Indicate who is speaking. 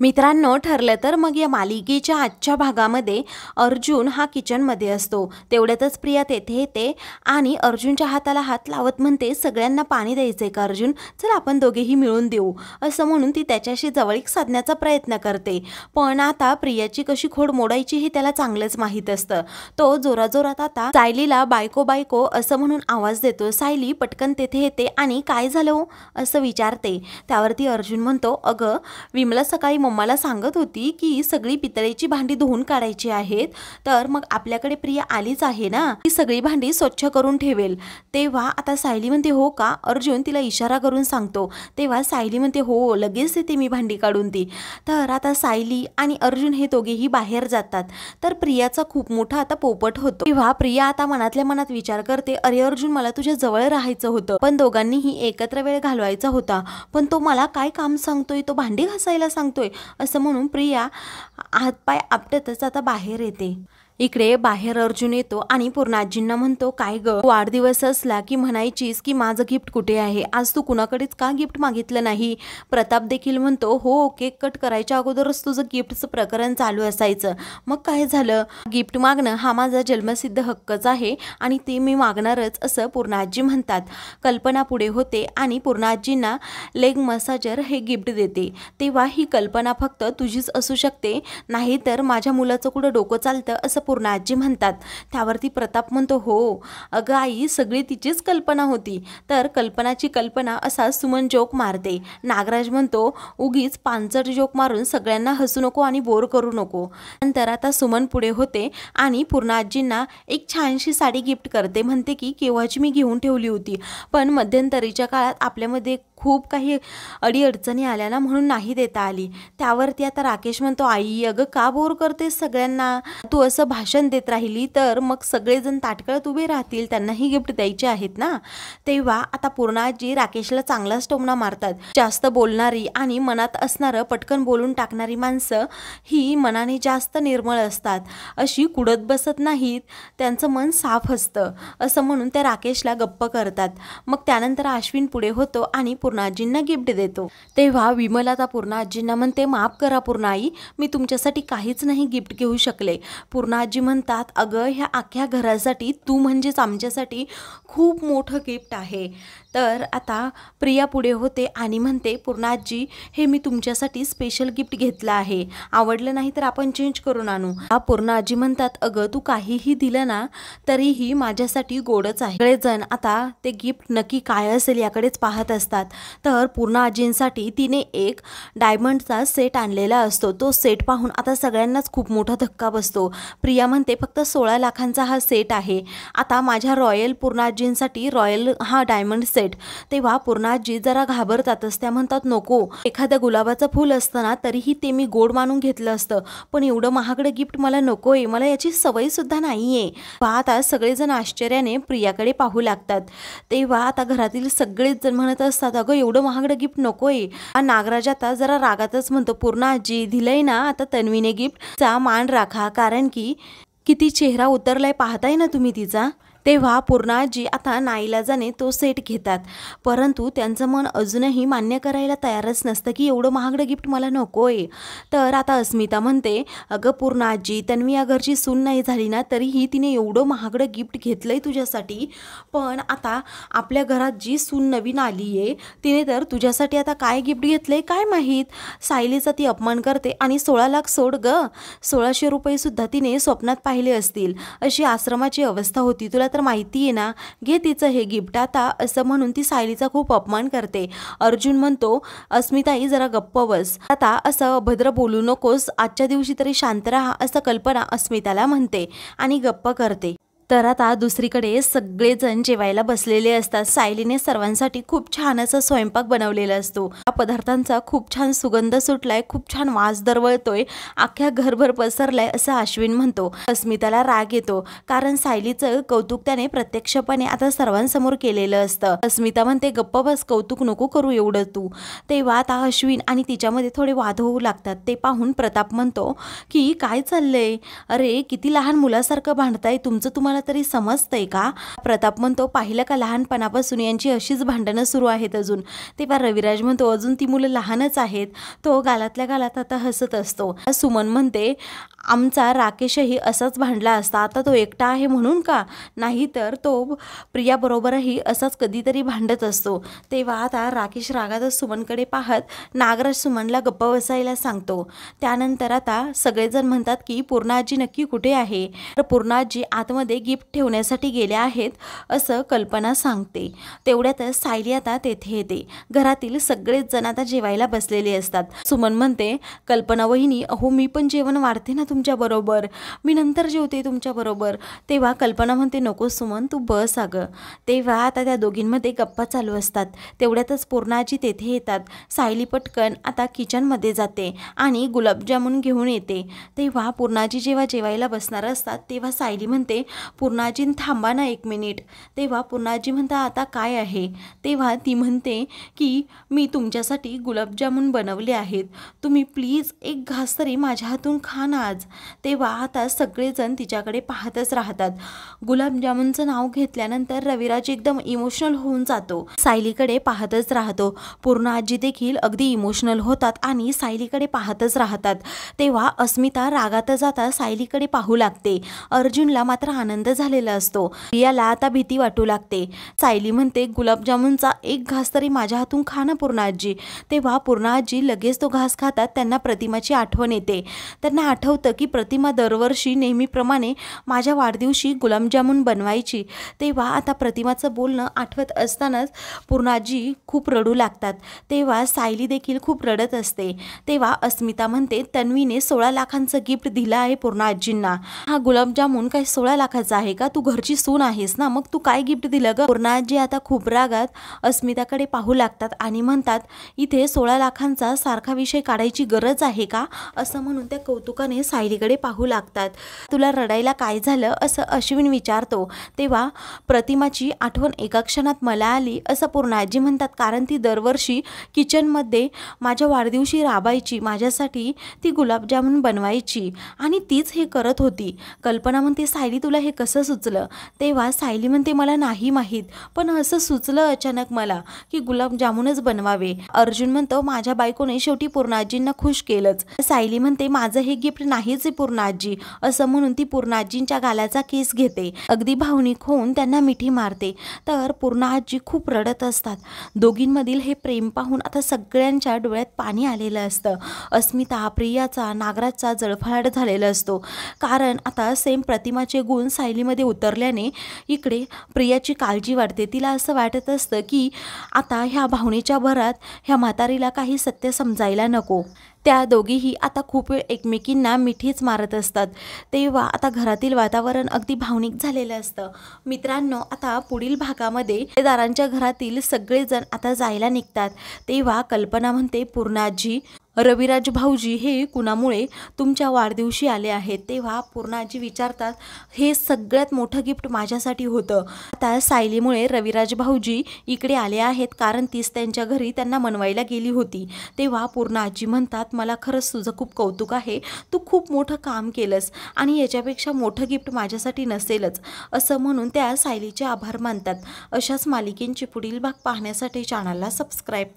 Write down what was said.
Speaker 1: मित्रांनो ठरलं तर मग या मालिकेच्या आजच्या भागामध्ये अर्जुन हा किचनमध्ये असतो तेवढ्यातच प्रिया तेथे येते आणि अर्जुनच्या हाताला हात लावत म्हणते सगळ्यांना पाणी द्यायचं आहे का अर्जुन चल आपण दोघेही मिळून देऊ असं म्हणून ती त्याच्याशी जवळीक साधण्याचा प्रयत्न करते पण आता प्रियाची कशी खोड मोडायची हे त्याला चांगलंच माहीत असतं तो जोराजोरात आता सायलीला बायको बायको असं म्हणून आवाज देतो सायली पटकन तेथे येते आणि काय झालं हो? असं विचारते त्यावरती अर्जुन म्हणतो अगं विमला सकाळी मम्माला सांगत होती की सगळी पितळेची भांडी धुवून काढायची आहेत तर मग आपल्याकडे प्रिया आलीच आहे ना ती सगळी भांडी स्वच्छ करून ठेवेल तेव्हा आता सायली म्हणते हो का अर्जुन तिला इशारा करून सांगतो तेव्हा सायली म्हणते हो लगेच येते मी भांडी काढून ती तर आता सायली आणि अर्जुन हे दोघेही बाहेर जातात तर प्रियाचा खूप मोठा आता पोपट होतो तेव्हा प्रिया आता मनातल्या मनात विचार करते अरे अर्जुन मला तुझ्या जवळ राहायचं होतं पण दोघांनीही एकत्र वेळ घालवायचा होता पण तो मला काय काम सांगतोय तो भांडी घासायला सांगतोय असं म्हणून प्रिया हातपाय आपटतच आता बाहेर येते इकडे बाहेर अर्जुन येतो आणि पूर्णाजींना म्हणतो काय ग वाढदिवस असला की म्हणायचीस की माझं गिफ्ट कुठे आहे आज तू कुणाकडेच का गिफ्ट मागितलं नाही प्रताप देखील म्हणतो हो केक कट करायच्या अगोदरच तुझं गिफ्टचं प्रकरण चालू असायचं मग काय झालं गिफ्ट मागणं हा माझा जन्मसिद्ध हक्कच आहे आणि ते मी मागणारच असं पूर्णाजी म्हणतात कल्पना पुढे होते आणि पूर्णाजींना लेग मसाजर हे गिफ्ट देते तेव्हा ही कल्पना फक्त तुझीच असू शकते तर माझ्या मुलाचं कुठं डोकं चालतं असं पूर्ण आजी म्हणतात त्यावरती प्रताप म्हणतो हो अगं आई सगळी तिचीच कल्पना होती तर कल्पनाची कल्पना असा सुमन जोक मारते नागराज म्हणतो उगीच पानसट जोक मारून सगळ्यांना हसू नको आणि बोर करू नको नंतर आता सुमन पुढे होते आणि पूर्ण आजींना एक छानशी साडी गिफ्ट करते म्हणते की केव्हाची मी घेऊन ठेवली होती पण मध्यंतरीच्या काळात आपल्यामध्ये खूप काही अडीअडचणी आल्या ना म्हणून नाही देता आली त्यावरती आता राकेश म्हणतो आई अगं का बोर करतेस सगळ्यांना तू असं भाषण देत राहिली तर मग सगळेजण ताटकळत उभे राहतील त्यांनाही गिफ्ट द्यायचे आहेत ना तेव्हा आता पूर्णाजी राकेशला चांगलाच टोमणा मारतात जास्त बोलणारी आणि मनात असणारं पटकन बोलून टाकणारी माणसं ही मनाने जास्त निर्मळ असतात अशी कुडत बसत नाहीत त्यांचं मन साफ असतं असं म्हणून त्या राकेशला गप्प करतात मग त्यानंतर अश्विन पुढे होतो आणि पूर्ण आजींना गिफ्ट देतो तेव्हा विमलाता पूर्ण आजींना म्हणते माफ करा पूर्ण आई मी तुमच्यासाठी काहीच नाही गिफ्ट घेऊ शकले पूर्ण आजी म्हणतात अगं ह्या अख्ख्या घरासाठी तू म्हणजेच आमच्यासाठी खूप मोठं गिफ्ट आहे तर आता प्रिया पुढे होते आणि म्हणते पूर्णाजी हे मी तुमच्यासाठी स्पेशल गिफ्ट घेतलं आहे आवडलं नाही तर आपण चेंज करून आणू हा आजी म्हणतात अगं तू काहीही दिलं ना तरीही माझ्यासाठी गोडच आहे सगळेजण आता ते गिफ्ट नक्की काय असेल याकडेच पाहत असतात तर पूर्ण आजींसाठी तिने एक डायमंडचा सेट आणलेला असतो तो सेट पाहून आता सगळ्यांनाच खूप मोठा धक्का बसतो प्रिया म्हणते फक्त सोळा लाखांचा हा सेट आहे आता माझ्या रॉयल पूर्णाजींसाठी रॉयल हा डायमंड सेट तेव्हा पूर्णाजी जरा घाबरतातच त्या म्हणतात नको एखाद्या गुलाबाचं फूल असताना तरीही ते मी गोड मानून घेतलं असतं पण एवढं महागडं गिफ्ट मला नको आहे मला याची सवयसुद्धा नाही आहे आता सगळेजण आश्चर्याने प्रियाकडे पाहू लागतात तेव्हा आता घरातील सगळेच जण म्हणत असतात अगं एवढं महागडं गिफ्ट नकोय नागराज आता जरा रागातच म्हणतो पूर्ण आजी दिलंय ना आता तन्वीने चा मान राखा कारण की किती चेहरा उतरलाय पाहताय ना तुम्ही तिचा तेव्हा पूर्णाजी आता नाईलाजाने तो सेट घेतात परंतु त्यांचं मन अजूनही मान्य करायला तयारच नसतं की एवढं महागडं गिफ्ट मला नकोय तर आता अस्मिता म्हणते अगं पूर्णाजी तन्वी या घरची सून नाही झाली ना तरीही तिने एवढं महागडं गिफ्ट घेतलंय तुझ्यासाठी पण आता आपल्या घरात जी सून नवीन आली आहे तिने तर तुझ्यासाठी आता काय गिफ्ट घेतलंय काय माहीत सायलीचा ती अपमान करते आणि सोळा लाख सोड ग सोळाशे रुपयेसुद्धा तिने स्वप्नात पाहिले असतील अशी आश्रमाची अवस्था होती तुला तर माहिती आहे ना घे तिचं हे गिफ्ट आता असं म्हणून ती सायलीचा खूप अपमान करते अर्जुन म्हणतो अस्मिताई जरा गप्प बस आता असं अभद्र बोलू नकोस आजच्या दिवशी तरी शांत राहा असं कल्पना अस्मिताला म्हणते आणि गप्प करते तर आता दुसरीकडे सगळेजण जेवायला बसलेले असतात सायलीने सर्वांसाठी खूप छान असा स्वयंपाक बनवलेला असतो या पदार्थांचा खूप छान सुगंध सुटलाय खूप छान वास दरवळतोय अख्ख्या घरभर पसरलाय असं अश्विन म्हणतो अस्मिताला राग येतो कारण सायलीचं कौतुक त्याने प्रत्यक्षपणे आता सर्वांसमोर केलेलं असतं अस्मिता म्हणते गप्प बस कौतुक नको करू एवढं तू तेव्हा आता अश्विन आणि तिच्यामध्ये थोडे वाद होऊ लागतात ते पाहून प्रताप म्हणतो की काय चाललंय अरे किती लहान मुलासारखं भांडताय तुमचं तुम्हाला तुम्हाला तरी समजतंय का प्रताप म्हणतो पाहिलं का लहानपणापासून यांची अशीच भांडणं सुरू आहेत अजून तेव्हा रविराज म्हणतो अजून ती मुलं लहानच आहेत तो गालातल्या गालात आता हसत असतो सुमन म्हणते आमचा राकेशही असाच भांडला असता आता तो एकटा आहे म्हणून का नाहीतर तो प्रियाबरोबरही असाच कधीतरी भांडत असतो तेव्हा आता राकेश रागातच सुमनकडे पाहत नागराज सुमनला गप्प बसायला सांगतो त्यानंतर आता सगळेजण म्हणतात की पूर्णाजी नक्की कुठे आहे तर पूर्णाजी आतमध्ये गिफ्ट ठेवण्यासाठी गेल्या आहेत असं कल्पना सांगते तेवढ्यातच सायली आता तेथे येते घरातील सगळेच जण आता जेवायला बसलेले असतात सुमन म्हणते कल्पना वहिनी अहो मी पण जेवण वाढते ना तुमच्याबरोबर मी नंतर जेवते तुमच्याबरोबर तेव्हा कल्पना म्हणते नको सुमन तू बस आग तेव्हा आता त्या दोघींमध्ये गप्पा चालू असतात तेवढ्यातच पूर्णाजी तेथे येतात सायली पटकन आता किचनमध्ये जाते आणि गुलाबजामून घेऊन येते तेव्हा पूर्णाजी जेव्हा जेवायला बसणार असतात तेव्हा सायली म्हणते पूर्णाजीन थांबा ना एक मिनिट तेव्हा पूर्णाजी म्हणता आता काय आहे तेव्हा ती म्हणते की मी तुमच्यासाठी गुलाबजामुन बनवले आहेत तुम्ही प्लीज एक घास तरी माझ्या हातून खा ना आज तेव्हा आता सगळेजण तिच्याकडे पाहतच राहतात गुलाबजामुनचं नाव घेतल्यानंतर रविराज एकदम इमोशनल होऊन जातो सायलीकडे पाहतच राहतो पूर्णाजी देखील अगदी इमोशनल होतात आणि सायलीकडे पाहतच राहतात तेव्हा अस्मिता रागात जाता सायलीकडे पाहू लागते अर्जुनला मात्र आनंद झालेला असतो रियाला आता भीती वाटू लागते सायली म्हणते गुलाबजामुनचा एक घास तरी माझ्या हातून खा ना पूर्ण आजी तेव्हा पूर्ण आजी लगेच तो घास खातात त्यांना प्रतिमाची आठवण येते त्यांना आठवतं की प्रतिमा दरवर्षी नेहमीप्रमाणे माझ्या वाढदिवशी गुलाबजामुन बनवायची तेव्हा आता प्रतिमाचं बोलणं आठवत असतानाच पूर्णाजी खूप रडू लागतात तेव्हा सायली देखील खूप रडत असते तेव्हा अस्मिता म्हणते तन्वीने सोळा लाखांचं गिफ्ट दिलं आहे पूर्णाजींना हा गुलाबजामुन काही सोळा लाखाचा महत्वाचं आहे का तू घरची सून आहेस ना मग तू काय गिफ्ट दिलं ग पूर्णाजी आता खूप रागात अस्मिताकडे पाहू लागतात आणि म्हणतात इथे सोळा लाखांचा सारखा विषय काढायची गरज आहे का असं म्हणून त्या कौतुकाने सायलीकडे पाहू लागतात तुला रडायला काय झालं असं अश्विन विचारतो तेव्हा प्रतिमाची आठवण एका क्षणात मला आली असं पूर्णाजी म्हणतात कारण ती दरवर्षी किचनमध्ये माझ्या वाढदिवशी राबायची माझ्यासाठी ती गुलाबजामून बनवायची आणि तीच हे करत होती कल्पना म्हणते सायली तुला हे कसं सुचलं तेव्हा सायली म्हणते मला नाही माहीत पण असं सुचलं अचानक मला की गुलाबजामुनच बनवावे अर्जुन म्हणतो माझ्या बायकोने शेवटी पूर्णाजींना खुश केलंच सायली म्हणते माझं हे गिफ्ट नाहीच आहे पूर्णाजी असं म्हणून ती पूर्णाजींच्या गालाचा केस घेते अगदी भावनिक होऊन त्यांना मिठी मारते तर पूर्णाजी खूप रडत असतात दोघींमधील हे प्रेम पाहून आता सगळ्यांच्या डोळ्यात पाणी आलेलं असतं अस्मिता प्रियाचा नागराजचा जळफळाट झालेला असतो कारण आता सेम प्रतिमाचे गुण साय सायलीमध्ये उतरल्याने इकडे प्रियाची काळजी वाढते तिला असं वाटत असतं की आता ह्या भावनेच्या भरात ह्या म्हातारीला काही सत्य समजायला नको त्या दोघीही आता खूप वेळ एकमेकींना मिठीच मारत असतात तेव्हा आता घरातील वातावरण अगदी भावनिक झालेलं असतं मित्रांनो आता पुढील भागामध्ये दारांच्या घरातील सगळेजण आता जायला निघतात तेव्हा कल्पना म्हणते पूर्णाजी रविराज भाऊजी हे कुणामुळे तुमच्या वाढदिवशी आले आहेत तेव्हा पूर्णाजी विचारतात हे सगळ्यात मोठं गिफ्ट माझ्यासाठी होतं आता सायलीमुळे रविराज भाऊजी इकडे आले आहेत कारण तीच त्यांच्या घरी त्यांना मनवायला गेली होती तेव्हा पूर्णाजी म्हणतात मला खरंच तुझं खूप कौतुक आहे तू खूप मोठं काम केलंस आणि याच्यापेक्षा मोठं गिफ्ट माझ्यासाठी नसेलच असं म्हणून त्या सायलीचे आभार मानतात अशाच मालिकेंची पुढील भाग पाहण्यासाठी चॅनलला सबस्क्राईब